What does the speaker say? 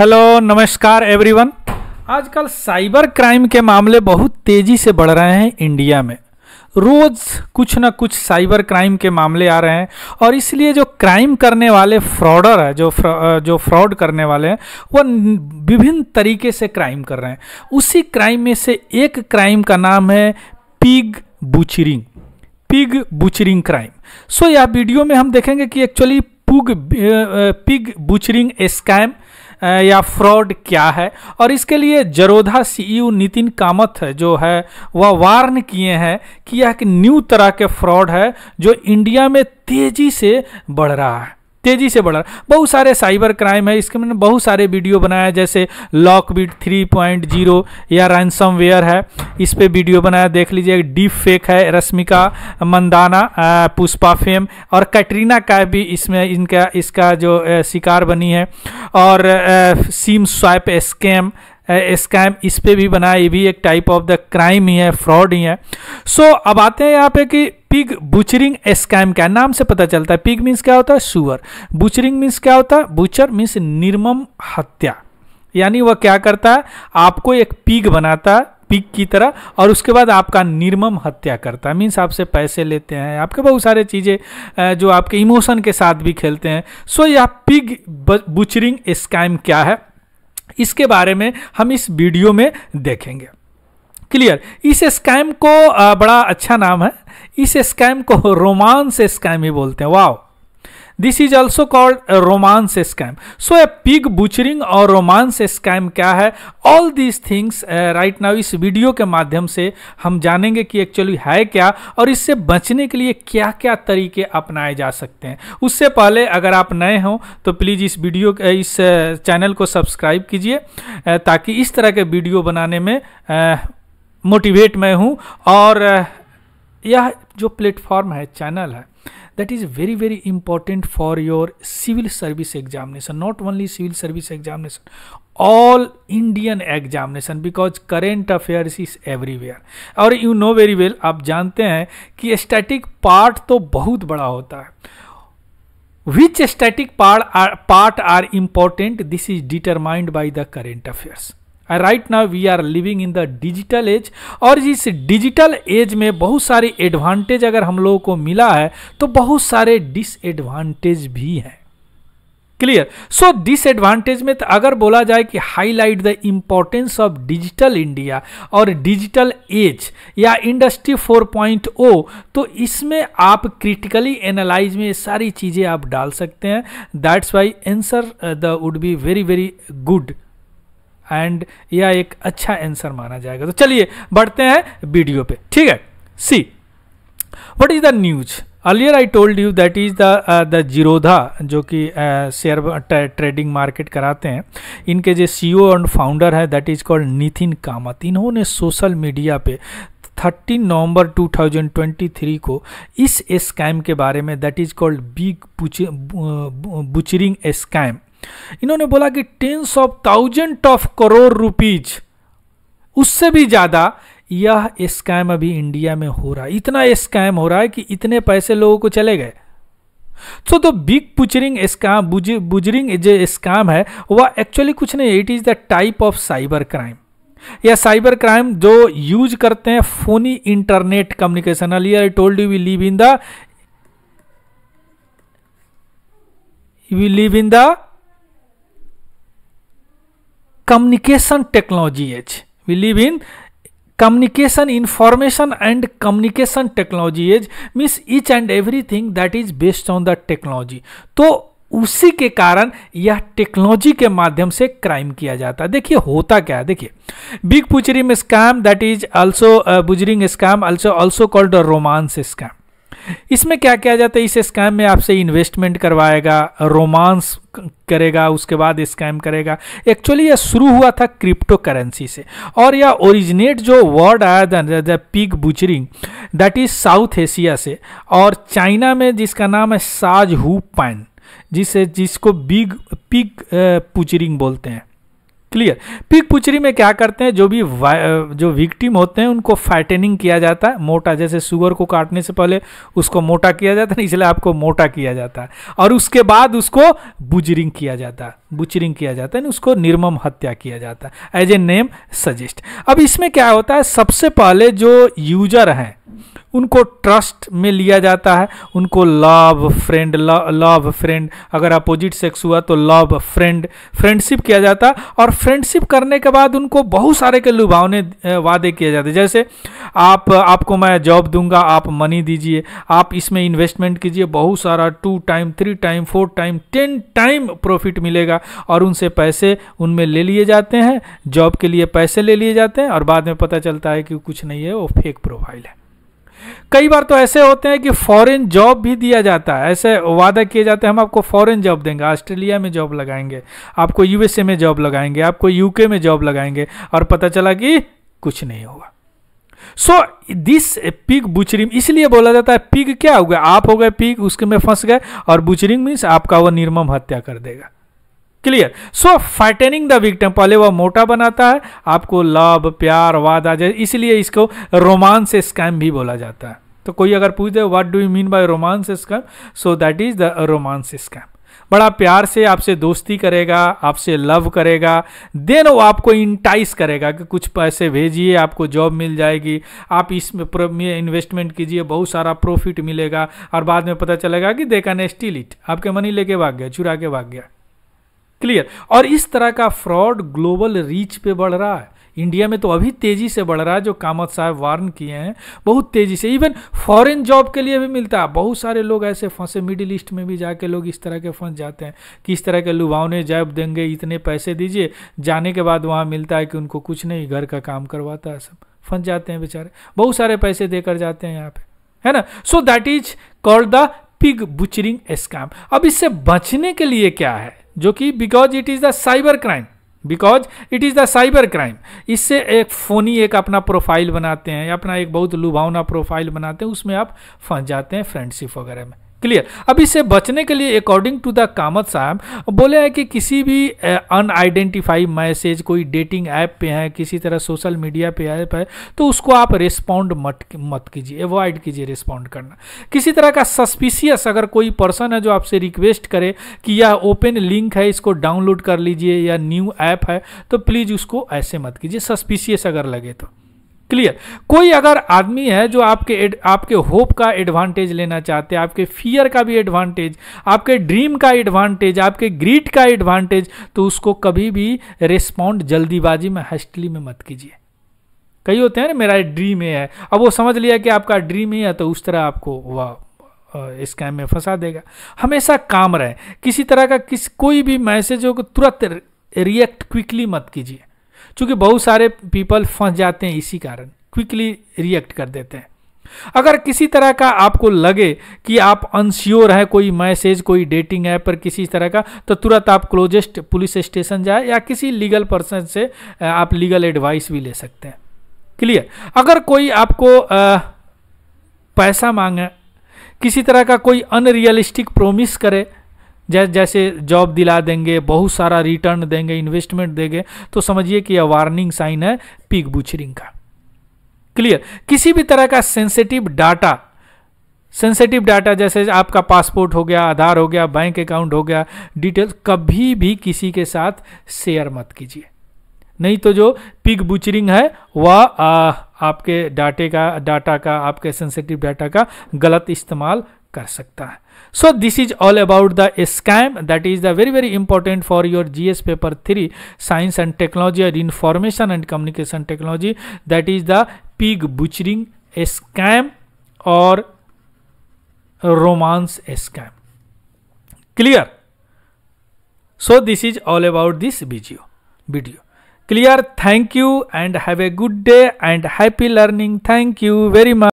hello नमस्कार everyone आजकल cyber crime के मामले बहुत तेज़ी से बढ़ रहे हैं इंडिया में रोज़ कुछ ना कुछ साइबर क्राइम के मामले आ रहे हैं और इसलिए जो क्राइम करने वाले फ्रॉडर है जो फ्र, जो फ्रॉड करने वाले हैं वो विभिन्न तरीके से क्राइम कर रहे हैं उसी क्राइम में से एक क्राइम का नाम है pig butchering pig butchering crime so यह वीडियो में हम देखेंगे कि actually pig pig butchering scam या फ्रॉड क्या है और इसके लिए जरोधा सीईओ e नितिन कामत जो है वह वार्न किए हैं कि यह एक न्यू तरह के फ्रॉड है जो इंडिया में तेजी से बढ़ रहा है तेजी से बढ़ रहा बहुत सारे साइबर क्राइम है इसके मैंने बहुत सारे वीडियो बनाया जैसे लॉक पॉइंट जीरो या वेयर है इस पर वीडियो बनाया देख लीजिए डीप फेक है रश्मिका मंदाना पुष्पा फेम और कैटरीना का भी इसमें इनका इसका जो शिकार बनी है और सिम स्वाइप स्कैम स्कैम इस पर भी बना ये भी एक टाइप ऑफ द क्राइम ही है फ्रॉड ही है सो so, अब आते हैं यहाँ पे कि पिग बुचरिंग स्कैम क्या नाम से पता चलता है पिग मीन्स क्या होता है शुअर बुचरिंग मीन्स क्या होता है बुचर मीन्स निर्मम हत्या यानी वह क्या करता है आपको एक पिग बनाता है पिग की तरह और उसके बाद आपका निर्मम हत्या करता है मीन्स आपसे पैसे लेते हैं आपके बहुत सारे चीज़ें जो आपके इमोशन के साथ भी खेलते हैं सो यह पिग बुचरिंग स्कैम क्या है इसके बारे में हम इस वीडियो में देखेंगे क्लियर इस स्कैम को बड़ा अच्छा नाम है इस स्कैम को रोमांस स्कैम ही बोलते हैं वाह this is also called romance scam so a pig butchering और रोमांस स्कैम क्या है all these things right now इस वीडियो के माध्यम से हम जानेंगे कि एक्चुअली है क्या और इससे बचने के लिए क्या क्या तरीके अपनाए जा सकते हैं उससे पहले अगर आप नए हों तो प्लीज़ इस वीडियो uh, इस चैनल uh, को सब्सक्राइब कीजिए uh, ताकि इस तरह के वीडियो बनाने में मोटिवेट मैं हूँ और यह जो प्लेटफॉर्म है चैनल है that is very very important for your civil service examination not only civil service examination all indian examination because current affairs is everywhere और you know very well आप जानते हैं कि static part तो बहुत बड़ा होता है which static part are, part are important this is determined by the current affairs right now we are living in the digital age और इस डिजिटल एज में बहुत सारे एडवांटेज अगर हम लोगों को मिला है तो बहुत सारे डिसएडवांटेज भी हैं क्लियर सो डिसएडवांटेज में तो अगर बोला जाए कि highlight the importance of digital India और डिजिटल एज या इंडस्ट्री 4.0 तो इसमें आप क्रिटिकली एनालाइज में सारी चीज़ें आप डाल सकते हैं that's why answer the would be very very good and यह एक अच्छा आंसर माना जाएगा तो चलिए बढ़ते हैं वीडियो पे ठीक है see what is the news earlier I told you that is the the Zerodha जो कि शेयर ट्रेडिंग मार्केट कराते हैं इनके जो सी ओ एंड फाउंडर है that is called Nitin Kamath इन्होंने सोशल मीडिया पे 13 नवंबर 2023 को इस स्कैम के बारे में that is called big butchering scam इन्होंने बोला कि tens of thousand of crore rupees उससे भी ज़्यादा यह स्कैम अभी इंडिया में हो रहा है इतना स्कैम हो रहा है कि इतने पैसे लोगों को चले गए तो the big butchering scam butchering जो स्कैम है वह एक्चुअली कुछ नहीं it is the type of cyber crime या साइबर क्राइम जो यूज करते हैं phony internet communication early I told you we live in the we live in the communication technology है we live in communication information and communication technology age means each and every thing that is based on the technology तो उसी के कारण यह technology के माध्यम से crime किया जाता है देखिए होता क्या है देखिए big butchering scam that is also butchering scam also also called romance scam इसमें क्या किया जाता है इस स्कैम में आपसे इन्वेस्टमेंट करवाएगा रोमांस करेगा उसके बाद स्कैम करेगा एक्चुअली यह शुरू हुआ था क्रिप्टो करेंसी से और यह ओरिजिनेट जो वर्ड आया था pig butchering that is South Asia से और चाइना में जिसका नाम है साज हु पैन जिसे जिसको बिग पिग पुचरिंग बोलते हैं क्लियर पिक पुचरी में क्या करते हैं जो भी जो विक्टिम होते हैं उनको फैटनिंग किया जाता है मोटा जैसे शुगर को काटने से पहले उसको मोटा किया जाता है इसलिए आपको मोटा किया जाता है और उसके बाद उसको बुजरिंग किया जाता है बुचरिंग किया जाता है उसको निर्मम हत्या किया जाता है एज ए नेम सजेस्ट अब इसमें क्या होता है सबसे पहले जो यूजर हैं उनको ट्रस्ट में लिया जाता है उनको लव फ्रेंड लव फ्रेंड अगर अपोजिट सेक्स हुआ तो लव फ्रेंड फ्रेंडशिप किया जाता और फ्रेंडशिप करने के बाद उनको बहुत सारे के लुभावने वादे किए जाते जैसे आप आपको मैं जॉब दूंगा आप मनी दीजिए आप इसमें इन्वेस्टमेंट कीजिए बहुत सारा two time three time four time ten time profit मिलेगा और उनसे पैसे उनमें ले लिए जाते हैं जॉब के लिए पैसे ले लिए जाते हैं और बाद में पता चलता है कि कुछ नहीं है वो फेक प्रोफाइल है कई बार तो ऐसे होते हैं कि फॉरेन जॉब भी दिया जाता है ऐसे वादा किए जाते हैं हम आपको फॉरेन जॉब देंगे ऑस्ट्रेलिया में जॉब लगाएंगे आपको यूएसए में जॉब लगाएंगे आपको यूके में जॉब लगाएंगे और पता चला कि कुछ नहीं होगा सो दिस पिग बुचरिंग इसलिए बोला जाता है पिग क्या हो गया आप हो गए पिग उसके में फंस गए और बुचरिंग मीन्स आपका वह निर्मम हत्या कर देगा clear so frightening the victim पहले वह मोटा बनाता है आपको लव प्यार वादा जैसे इसलिए इसको रोमांस स्कैम भी बोला जाता है तो कोई अगर पूछ दे what do you mean by romance scam so that is the romance scam बड़ा प्यार से आपसे दोस्ती करेगा आपसे लव करेगा देन वो आपको इंटाइस करेगा कि कुछ पैसे भेजिए आपको जॉब मिल जाएगी आप इसमें इन्वेस्टमेंट कीजिए बहुत सारा प्रॉफिट मिलेगा और बाद में पता चलेगा कि दे कैन स्टील इट आपके मनी लेके भाग गया चुरा के भाग गया क्लियर और इस तरह का फ्रॉड ग्लोबल रीच पे बढ़ रहा है इंडिया में तो अभी तेजी से बढ़ रहा है जो कामत साहब वार्न किए हैं बहुत तेजी से इवन फॉरेन जॉब के लिए भी मिलता है बहुत सारे लोग ऐसे फंसे मिडिल ईस्ट में भी जाके लोग इस तरह के फंस जाते हैं कि इस तरह के लुभावने जॉब देंगे इतने पैसे दीजिए जाने के बाद वहाँ मिलता है कि उनको कुछ नहीं घर का काम करवाता है सब फंस जाते हैं बेचारे बहुत सारे पैसे देकर जाते हैं यहाँ पे है ना so that is called the pig butchering scam अब इससे बचने के लिए क्या है जो कि because it is the cyber crime because it is the cyber crime इससे एक फ़ोनी एक अपना प्रोफाइल बनाते हैं अपना एक बहुत लुभावना प्रोफाइल बनाते हैं उसमें आप फंस जाते हैं फ्रेंडशिप वगैरह में क्लियर अब इससे बचने के लिए अकॉर्डिंग टू द कामत साहब बोले हैं कि किसी भी अनआइडेंटिफाई मैसेज कोई डेटिंग ऐप पे है किसी तरह सोशल मीडिया पे ऐप है तो उसको आप रिस्पॉन्ड मत मत कीजिए अवॉइड कीजिए रिस्पॉन्ड करना किसी तरह का सस्पिशियस अगर कोई पर्सन है जो आपसे रिक्वेस्ट करे कि यह ओपन लिंक है इसको डाउनलोड कर लीजिए या न्यू ऐप है तो प्लीज़ उसको ऐसे मत कीजिए सस्पिशियस अगर लगे तो क्लियर कोई अगर आदमी है जो आपके एड, आपके होप का एडवांटेज लेना चाहते हैं आपके फियर का भी एडवांटेज आपके ड्रीम का एडवांटेज आपके ग्रीट का एडवांटेज तो उसको कभी भी रिस्पॉन्ड जल्दीबाजी में हस्टली में मत कीजिए कई होते हैं ना मेरा ड्रीम ये है अब वो समझ लिया कि आपका ड्रीम ही है तो उस तरह आपको वह स्कैम में फंसा देगा हमेशा काम रहे किसी तरह का किस कोई भी मैसेज हो तुरंत रिएक्ट क्विकली मत कीजिए चूंकि बहुत सारे पीपल फंस जाते हैं इसी कारण क्विकली रिएक्ट कर देते हैं अगर किसी तरह का आपको लगे कि आप अनश्योर हैं कोई मैसेज कोई डेटिंग ऐप पर किसी तरह का तो तुरंत आप क्लोजेस्ट पुलिस स्टेशन जाए या किसी लीगल पर्सन से आप लीगल एडवाइस भी ले सकते हैं क्लियर अगर कोई आपको पैसा मांगे किसी तरह का कोई अनरियलिस्टिक प्रोमिस करे जैसे जैसे जॉब दिला देंगे बहुत सारा रिटर्न देंगे इन्वेस्टमेंट देंगे तो समझिए कि यह वार्निंग साइन है पिक बुचरिंग का क्लियर किसी भी तरह का सेंसिटिव डाटा सेंसिटिव डाटा जैसे आपका पासपोर्ट हो गया आधार हो गया बैंक अकाउंट हो गया डिटेल्स कभी भी किसी के साथ शेयर मत कीजिए नहीं तो जो पिग बुचरिंग है वह आपके डाटे का डाटा का आपके सेंसिटिव डाटा का गलत इस्तेमाल कर सकता है so this is all about the scam that is the very very important for your gs paper 3 science and technology or information and communication technology that is the pig butchering scam or romance scam clear so this is all about this video video clear thank you and have a good day and happy learning thank you very much